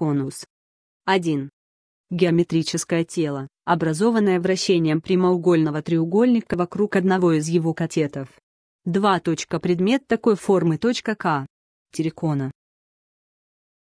конус. 1. Геометрическое тело, образованное вращением прямоугольного треугольника вокруг одного из его катетов. 2. Точка предмет такой формы. Точка К. Террикона.